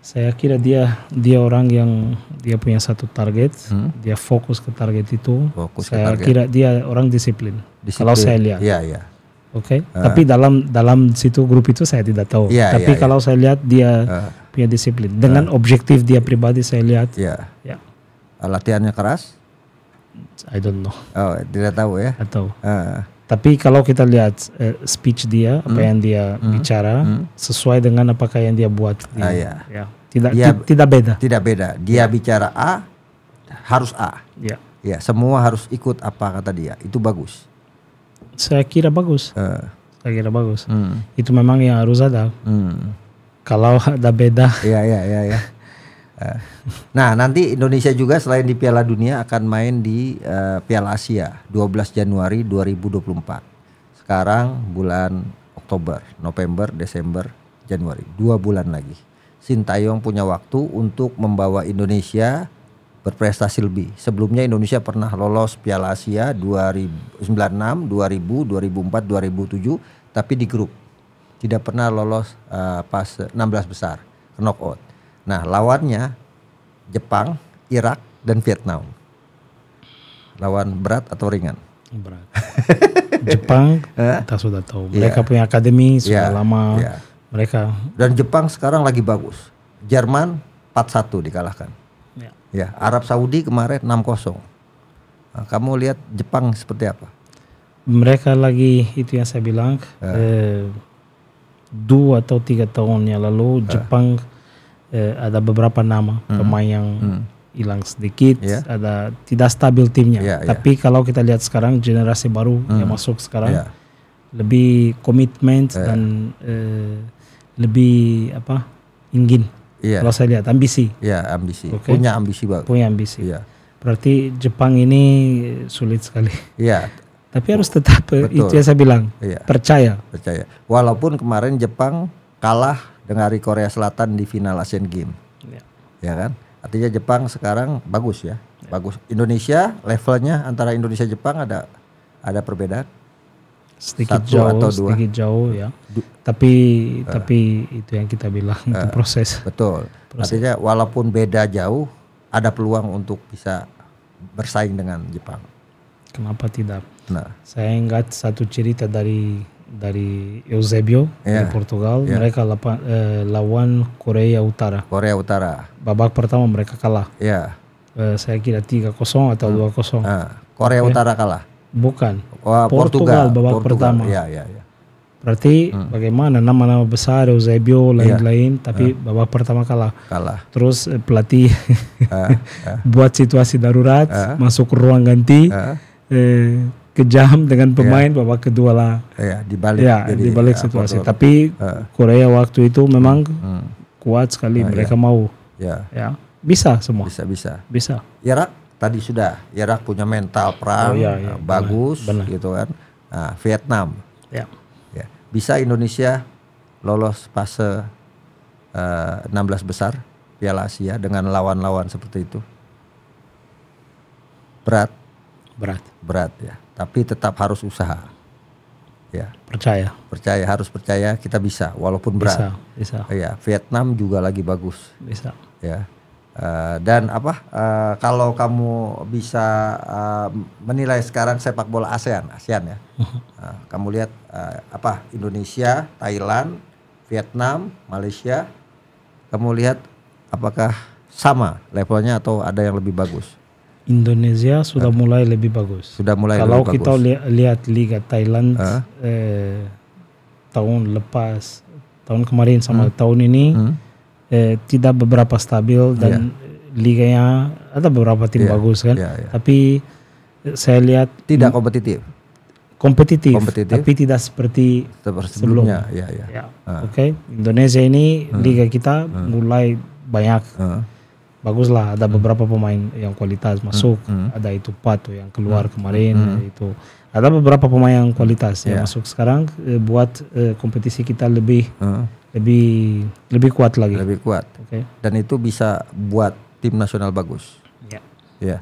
Speaker 1: Saya kira dia dia orang yang dia punya satu target, hmm? dia fokus ke target itu. Fokus saya target. kira dia orang disiplin.
Speaker 2: disiplin. Kalau saya lihat. Iya, iya. Oke, okay? uh. tapi
Speaker 1: dalam dalam situ grup itu saya tidak tahu. Yeah, tapi yeah, kalau yeah. saya lihat dia uh. punya disiplin. Dengan uh. objektif dia pribadi saya lihat.
Speaker 2: Iya. Ya. Latihannya keras? I don't know. Oh, tidak tahu ya. Atau. Uh. Ah.
Speaker 1: Tapi kalau kita lihat uh, speech dia, apa hmm. yang dia hmm. bicara hmm. sesuai dengan apakah yang dia buat. Dia, ah, iya. ya. ya. Tidak dia, tidak beda. Tidak beda. Dia
Speaker 2: ya. bicara A harus A. Ya. Ya, semua harus ikut apa kata dia. Itu bagus.
Speaker 1: Saya kira bagus. Uh. Saya kira bagus. Hmm. Itu memang yang harus ada.
Speaker 2: Hmm. Kalau *laughs* ada beda. Iya, iya, iya, ya. ya, ya, ya. Eh, nah, nanti Indonesia juga selain di Piala Dunia akan main di uh, Piala Asia 12 Januari 2024. Sekarang bulan Oktober, November, Desember, Januari. Dua bulan lagi. Sintayong punya waktu untuk membawa Indonesia berprestasi lebih. Sebelumnya Indonesia pernah lolos Piala Asia 1996, 2000, 2004, 2007, tapi di grup. Tidak pernah lolos uh, pas 16 besar, knockout. Nah, lawannya Jepang, Irak, dan Vietnam. Lawan berat atau ringan? Berat. *laughs* Jepang kita sudah tahu. Iya. Mereka yeah. punya akademi sudah yeah. lama. Yeah. Mereka dan Jepang sekarang lagi bagus. Jerman 4-1 dikalahkan. Ya. Yeah. Arab Saudi kemarin 6-0. Nah, kamu lihat Jepang seperti apa?
Speaker 1: Mereka lagi itu yang saya bilang yeah. eh, dua atau tiga tahun yang lalu yeah. Jepang eh, ada beberapa nama hmm. pemain yang hmm. hilang sedikit, yeah. ada tidak stabil timnya. Yeah, ya. Tapi yeah. kalau kita lihat sekarang generasi baru hmm. yang masuk sekarang yeah. lebih komitmen yeah. dan eh, lebih apa ingin. Yeah. Kalau saya lihat ambisi. Ya yeah, ambisi. Okay. Punya ambisi bang. Punya ambisi. Yeah. Berarti Jepang ini eh, sulit sekali. Iya. Yeah. Tapi harus tetap eh, Betul. itu yang saya bilang. Yeah. Percaya.
Speaker 2: Percaya. Walaupun kemarin Jepang kalah dengan Korea Selatan di final Asian Games. Ya. ya kan? Artinya Jepang sekarang bagus ya. ya. Bagus. Indonesia levelnya antara Indonesia Jepang ada ada perbedaan?
Speaker 1: Sedikit Satu jauh atau dua. sedikit jauh ya. Du tapi uh, tapi itu yang kita bilang uh, itu proses. Betul. Proses. Artinya
Speaker 2: walaupun beda jauh ada peluang untuk bisa bersaing dengan Jepang.
Speaker 1: Kenapa tidak? Nah, saya ingat satu cerita dari dari Eusebio yeah. di ya. Portugal. Yeah. Mereka lapa, eh, lawan Korea Utara. Korea Utara. Babak pertama mereka kalah. Ya. Yeah. Eh, saya kira tiga 0 atau ah. dua hmm. Ah. 2-0. Korea okay. Utara kalah. Bukan. Oh, Portugal, Portugal babak Portugal. pertama. Ya, ya, ya. Berarti hmm. bagaimana nama-nama besar Eusebio ya. lain-lain yeah. tapi ah. babak pertama kalah. Kalah. Terus eh, pelatih uh, uh. *laughs* buat situasi darurat, uh. masuk ruang ganti. Uh. Eh, kejam dengan ya. pemain yeah. babak kedua lah.
Speaker 2: yeah, dibalik. Ya, jadi, dibalik situasi. Apa,
Speaker 1: Tapi uh, Korea waktu itu memang uh, kuat sekali. Uh, Mereka yeah. mau. Ya. Yeah. Ya, bisa semua. Bisa, bisa.
Speaker 2: Bisa. Irak tadi sudah. Irak punya mental perang oh, yeah, iya, iya. bagus, benar, benar. gitu kan. Nah, Vietnam. Ya. yeah. Bisa Indonesia lolos fase uh, eh, 16 besar Piala Asia dengan lawan-lawan seperti itu? Berat. Berat. Berat ya tapi tetap harus usaha. Ya. Percaya. Percaya harus percaya kita bisa walaupun berat. Bisa. Bisa. Ya Vietnam juga lagi bagus. Bisa. Ya. Uh, dan apa uh, kalau kamu bisa uh, menilai sekarang sepak bola ASEAN, ASEAN ya, uh, kamu lihat uh, apa Indonesia, Thailand, Vietnam, Malaysia, kamu lihat apakah sama levelnya atau ada yang lebih bagus?
Speaker 1: Indonesia sudah uh, mulai lebih bagus. Sudah mulai Kalau lebih kita lihat Liga Thailand ah. eh, tahun lepas, tahun kemarin sama hmm. tahun ini hmm. eh, tidak beberapa stabil ya. dan yeah. liganya ada beberapa tim yeah. bagus kan. Yeah, yeah. Tapi eh, saya lihat tidak kompetitif. Kompetitif, kompetitif, tapi tidak seperti sebelumnya. sebelumnya. Ya, ya. ya. Uh. Oke, okay. Indonesia ini uh, liga kita uh, mulai banyak. Uh bagus lah ada hmm. beberapa pemain yang kualitas hmm. masuk mm -hmm. ada itu Pato yang keluar mm -hmm. kemarin mm -hmm. itu ada beberapa pemain yang kualitas yeah. yang masuk sekarang eh, buat eh, kompetisi kita lebih mm -hmm. lebih lebih kuat lagi lebih
Speaker 2: kuat okay. dan itu bisa buat tim nasional bagus ya yeah. yeah.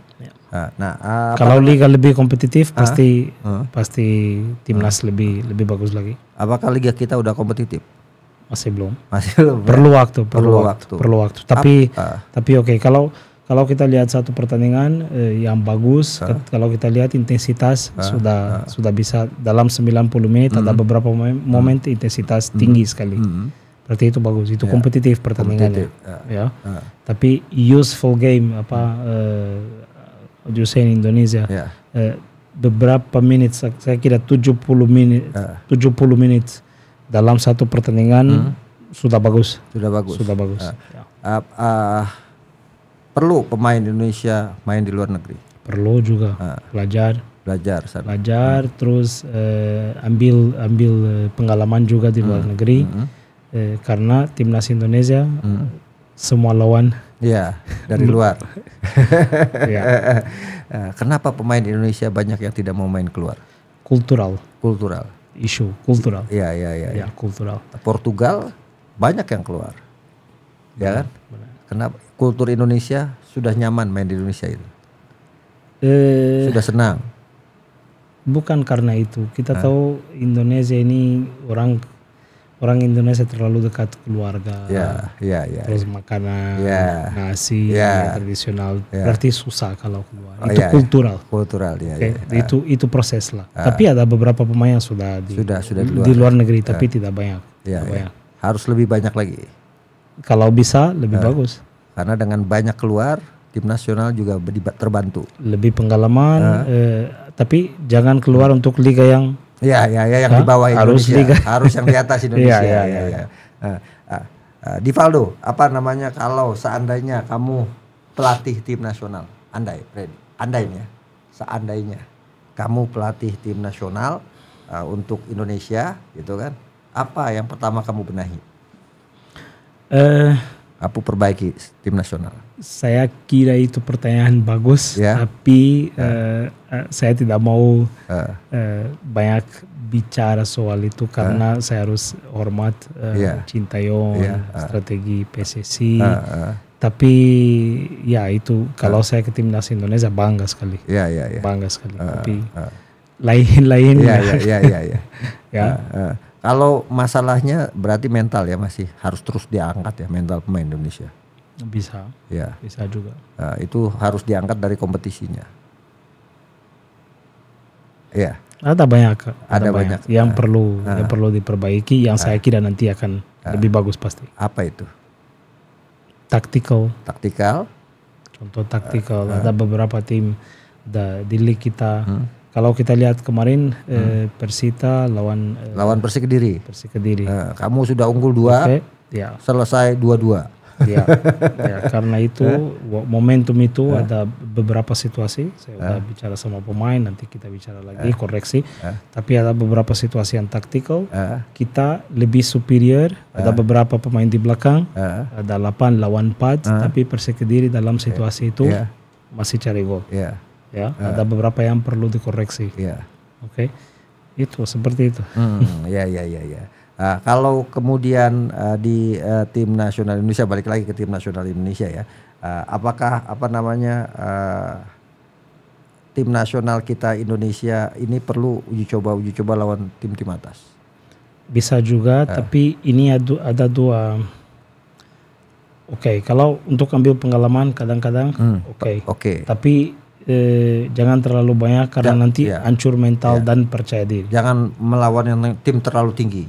Speaker 2: yeah. nah, nah kalau liga lebih kompetitif ah, pasti
Speaker 1: ah. pasti timnas hmm. lebih lebih bagus lagi
Speaker 2: apakah liga kita udah kompetitif masih belum. Masih
Speaker 1: belum. Ya? Perlu waktu, perlu, perlu waktu, waktu. Perlu waktu. Tapi uh. tapi oke okay, kalau kalau kita lihat satu pertandingan eh, yang bagus, uh. kalau kita lihat intensitas uh. sudah uh. sudah bisa dalam 90 menit mm. ada hmm. beberapa momen, mm. intensitas mm. tinggi sekali. Mm. Berarti itu bagus, itu yeah. kompetitif pertandingannya. Kompetitif. Ya. Uh. Tapi useful game apa uh, eh, Jusain Indonesia. Yeah. Ya. Uh, beberapa menit saya kira 70 menit uh. 70 menit dalam satu pertandingan hmm.
Speaker 2: sudah bagus. Sudah bagus. Sudah bagus. Uh, uh, uh, perlu pemain Indonesia main di luar negeri. Perlu juga uh, belajar. Belajar. Sana. Belajar hmm.
Speaker 1: terus uh, ambil ambil eh, pengalaman juga di luar hmm. negeri. Hmm. Uh, karena timnas Indonesia hmm. semua lawan. ya dari luar. *laughs*
Speaker 2: ya. kenapa pemain Indonesia banyak yang tidak mau main keluar? Kultural. Kultural isu kultural. Iya, iya, iya. Ya, iya. kultural. Portugal banyak yang keluar. ya kan? Kenapa kultur Indonesia sudah nyaman main di Indonesia itu?
Speaker 1: Eh, sudah senang.
Speaker 2: Bukan karena
Speaker 1: itu. Kita Hah? tahu Indonesia ini orang orang Indonesia terlalu dekat keluarga. Ya, yeah, ya, yeah, yeah. Terus ya. makanan, ya, nasi ya. tradisional. Berarti susah kalau keluar. Oh, itu kultural. Kultural, ya. Okay? Itu itu proses lah. Uh, tapi
Speaker 2: ada beberapa pemain yang sudah di sudah, sudah di luar negeri, uh, tapi tidak banyak. Yeah, tidak banyak. Harus lebih banyak lagi. Kalau bisa lebih uh, bagus. Karena dengan banyak keluar, tim nasional juga terbantu. Lebih pengalaman, uh, eh, tapi jangan keluar untuk
Speaker 1: liga yang Ya, ya, ya yang di bawah harus Harus yang di atas *laughs* iya, Indonesia. ya, ya, ya.
Speaker 2: ya. uh, Divaldo, apa namanya kalau seandainya kamu pelatih tim nasional, andai, Freddy, andainya, seandainya kamu pelatih tim nasional uh, untuk Indonesia, gitu kan? Apa yang pertama kamu benahi? Eh, apa perbaiki tim nasional? Saya kira itu
Speaker 1: pertanyaan bagus, yeah. tapi yeah. Ya. Uh, eh, uh, saya tidak mau uh. Uh, banyak bicara soal itu ya. karena uh. saya harus hormat uh, yeah. yeah. uh. strategi PSSI. Uh, uh. Tapi ya itu kalau uh. saya ke timnas Indonesia bangga sekali, yeah, yeah, yeah.
Speaker 2: bangga sekali. Uh, tapi
Speaker 1: lain-lain uh. ya, ya, ya, ya, ya. Uh,
Speaker 2: *laughs* uh kalau masalahnya berarti mental ya masih harus terus diangkat ya mental pemain Indonesia. Bisa. Ya. Bisa juga. Nah, itu harus diangkat dari kompetisinya. Ya. Ada
Speaker 1: banyak. Ada, ada banyak. banyak. Yang nah. perlu nah. yang perlu diperbaiki, yang nah. saya ah. kira nanti akan nah. lebih bagus
Speaker 2: pasti. Apa itu?
Speaker 1: Taktikal.
Speaker 2: Taktikal. Contoh taktikal. Uh, Ada
Speaker 1: beberapa tim di liga kita. Hmm kalau kita lihat kemarin eh, hmm.
Speaker 2: eh, Persita lawan eh, lawan Persik Kediri. Persik Kediri. Eh, kamu sudah unggul dua, okay. ya. selesai dua-dua. Ya, *laughs* ya karena itu eh. momentum itu
Speaker 1: eh. ada beberapa situasi. Saya sudah bicara sama pemain, nanti kita bicara lagi koreksi. Tapi ada beberapa situasi yang taktikal. Kita lebih superior. Ada beberapa pemain di belakang. Ada delapan lawan 4 tapi Persik Kediri dalam situasi itu ya. masih cari
Speaker 2: gol. Ya ya uh. ada
Speaker 1: beberapa yang perlu dikoreksi yeah. oke okay. itu seperti itu hmm,
Speaker 2: ya ya ya ya Nah, kalau kemudian uh, di uh, tim nasional Indonesia balik lagi ke tim nasional Indonesia ya uh, apakah apa namanya uh, tim nasional kita Indonesia ini perlu uji coba uji coba lawan tim-tim atas
Speaker 1: bisa juga uh. tapi ini ada, ada dua Oke, okay, kalau untuk ambil pengalaman kadang-kadang hmm,
Speaker 2: oke. Okay. Oke. Okay.
Speaker 1: Tapi eh, jangan terlalu banyak karena ja, ya, nanti ya. hancur mental ya. dan
Speaker 2: percaya diri. Jangan melawan yang tim terlalu tinggi.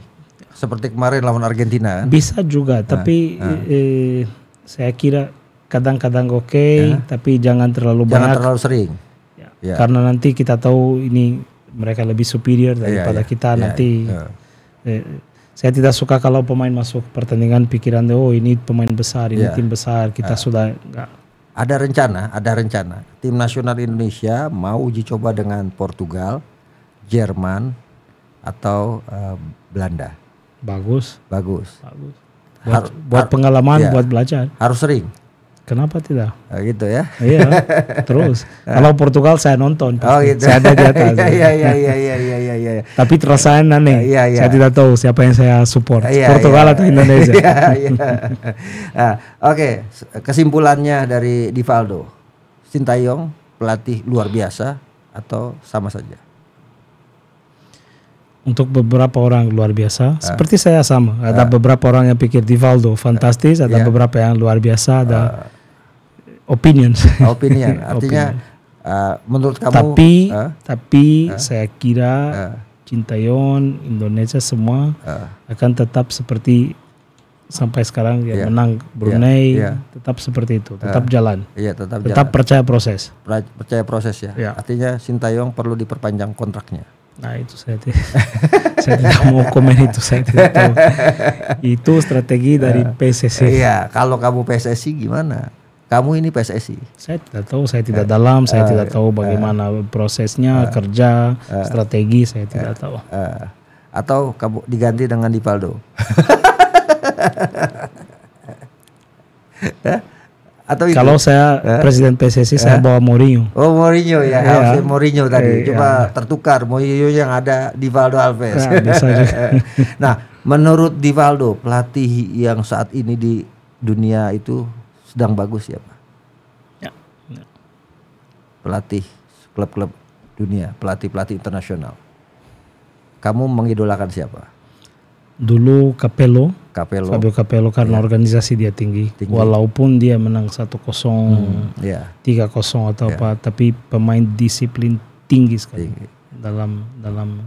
Speaker 2: Seperti kemarin lawan Argentina. Bisa
Speaker 1: juga, nah, tapi nah. Eh, saya kira kadang-kadang oke, okay, ya. tapi jangan terlalu jangan banyak. Jangan terlalu sering. Ya. ya. Karena nanti kita tahu ini mereka lebih superior ya, daripada ya, ya. kita ya, nanti. Ya. Eh, saya tidak suka kalau pemain masuk pertandingan pikiran oh ini pemain besar, ini ya. tim besar, kita sudah
Speaker 2: enggak ada rencana, ada rencana. Tim nasional Indonesia mau uji coba dengan Portugal, Jerman, atau uh, Belanda. Bagus. Bagus. Bagus. Buat, buat pengalaman, ya, buat belajar. Harus sering.
Speaker 1: Kenapa tidak?
Speaker 2: Oh, gitu ya. Iya. *laughs* Terus ah. kalau Portugal saya nonton. Oh gitu. Saya ada di atas. *laughs* Iya iya iya iya iya iya ya. Tapi terasa aneh. Iya iya. Saya
Speaker 1: tidak tahu siapa yang saya support. Ya, Portugal ya. atau Indonesia. *laughs* Iya iya.
Speaker 2: nah, Oke, okay. kesimpulannya dari Divaldo. Sintayong pelatih luar biasa atau sama saja?
Speaker 1: untuk beberapa orang luar biasa. Ah. Seperti saya sama, ada ah. beberapa orang yang pikir Divaldo fantastis, ada yeah. beberapa yang luar biasa, ada ah opinions. *laughs* Opinion. Artinya opinion. Uh, menurut kamu Tapi uh, tapi uh, saya kira uh, Cintayon Indonesia semua uh, akan tetap seperti sampai sekarang ya yeah, menang Brunei yeah, yeah. tetap seperti itu, uh, tetap uh, jalan. Iya, tetap Tetap jalan. percaya proses.
Speaker 2: Percaya proses ya. Yeah. Artinya Sintayong perlu diperpanjang kontraknya. Nah, itu saya tidak *laughs* saya tidak mau komen itu, saya tidak tahu. *laughs* Itu strategi dari uh, PSSI. Iya, kalau kamu PSSI gimana? kamu ini PSSI? Saya tidak tahu, saya tidak eh, dalam, saya eh, tidak tahu eh, bagaimana
Speaker 1: eh, prosesnya, eh, kerja, eh, strategi, saya
Speaker 2: eh, tidak eh, tahu. Eh, atau kamu diganti dengan Dipaldo? *laughs* Eh, atau itu? kalau saya eh? presiden PSSI eh? saya bawa Mourinho. Oh Mourinho ya, ya. Mourinho tadi. Eh, Coba ya. tertukar Mourinho yang ada Di Divaldo Alves. nah, *laughs* nah menurut Divaldo pelatih yang saat ini di dunia itu sedang bagus ya Pak. Ya. ya. Pelatih klub-klub dunia, pelatih-pelatih internasional. Kamu mengidolakan siapa?
Speaker 1: Dulu Capello, Capello. Fabio Capello karena ya. organisasi dia tinggi. tinggi. Walaupun dia menang 1-0, hmm, ya. 3-0 atau ya. apa, tapi pemain disiplin tinggi sekali tinggi. dalam dalam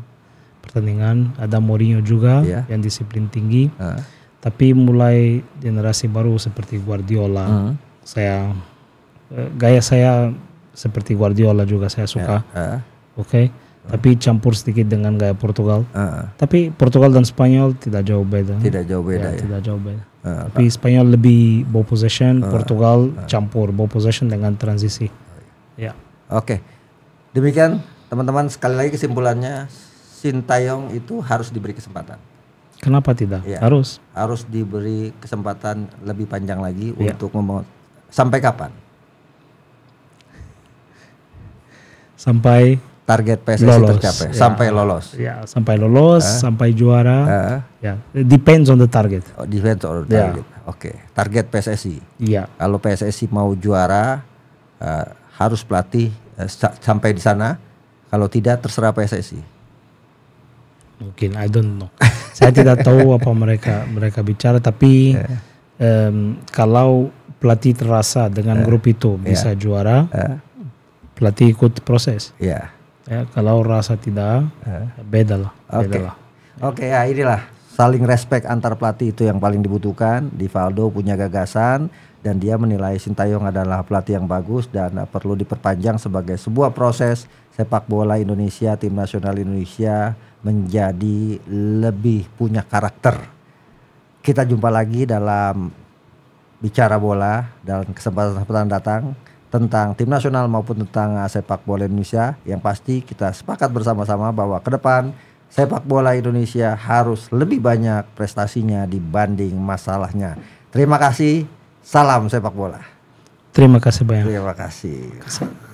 Speaker 1: pertandingan. Ada Mourinho juga ya. yang disiplin tinggi. Uh tapi mulai generasi baru seperti Guardiola, uh saya eh, gaya saya seperti Guardiola juga saya ya, suka. Uh Oke. Okay? tapi campur sedikit dengan gaya Portugal. Uh. Tapi Portugal dan Spanyol tidak jauh beda. Tidak jauh beda. Ya, ya. Tidak jauh beda. Uh, tapi Spanyol lebih ball possession, uh, Portugal campur ball possession dengan transisi.
Speaker 2: Ya. Oke. Okay. Demikian teman-teman sekali lagi kesimpulannya Sintayong itu harus diberi kesempatan.
Speaker 1: Kenapa tidak? Ya. Harus.
Speaker 2: Harus diberi kesempatan lebih panjang lagi ya. untuk membangun. Sampai kapan? Sampai target PSSI lolos, tercapai, ya. sampai lolos. Ya, sampai lolos, eh?
Speaker 1: sampai juara. Eh? ya, depends on the target. Oh, depends
Speaker 2: on the ya. target. Ya. Oke, okay. target PSSI. Iya. Kalau PSSI mau juara uh, harus pelatih uh, sampai di sana. Kalau tidak terserah PSSI mungkin I don't know. *laughs* Saya tidak tahu
Speaker 1: apa mereka mereka bicara tapi yeah. um, kalau pelatih terasa dengan yeah. grup itu bisa yeah. juara, yeah. pelatih ikut proses. Yeah. Ya, kalau rasa tidak, yeah. beda lah. Oke, okay.
Speaker 2: okay, ya inilah saling respect antar pelatih itu yang paling dibutuhkan. Di Divaldo punya gagasan dan dia menilai Sintayong adalah pelatih yang bagus dan perlu diperpanjang sebagai sebuah proses sepak bola Indonesia, tim nasional Indonesia menjadi lebih punya karakter. Kita jumpa lagi dalam bicara bola dalam kesempatan-kesempatan datang tentang tim nasional maupun tentang sepak bola Indonesia yang pasti kita sepakat bersama-sama bahwa ke depan sepak bola Indonesia harus lebih banyak prestasinya dibanding masalahnya. Terima kasih, salam sepak bola. Terima kasih banyak. Terima kasih.